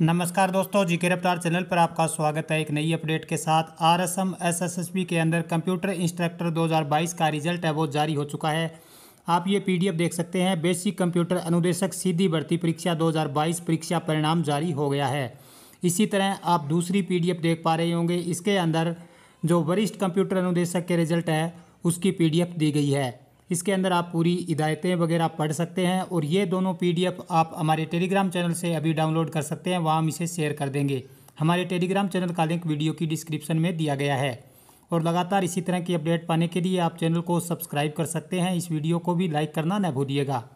नमस्कार दोस्तों जीके रफ्तार चैनल पर आपका स्वागत है एक नई अपडेट के साथ R S M S S S B के अंदर कंप्यूटर इंस्ट्रक्टर 2022 का रिजल्ट है वो जारी हो चुका है आप ये पीडीएफ देख सकते हैं बेसिक कंप्यूटर अनुदेशक सीधी भर्ती परीक्षा 2022 परीक्षा परिणाम जारी हो गया है इसी तरह आप दूसरी पी देख पा रहे होंगे इसके अंदर जो वरिष्ठ कंप्यूटर अनुदेशक के रिजल्ट है उसकी पी दी गई है इसके अंदर आप पूरी हिदायतें वगैरह पढ़ सकते हैं और ये दोनों पीडीएफ आप हमारे टेलीग्राम चैनल से अभी डाउनलोड कर सकते हैं वहाँ हम इसे शेयर कर देंगे हमारे टेलीग्राम चैनल का लिंक वीडियो की डिस्क्रिप्शन में दिया गया है और लगातार इसी तरह की अपडेट पाने के लिए आप चैनल को सब्सक्राइब कर सकते हैं इस वीडियो को भी लाइक करना न भूलिएगा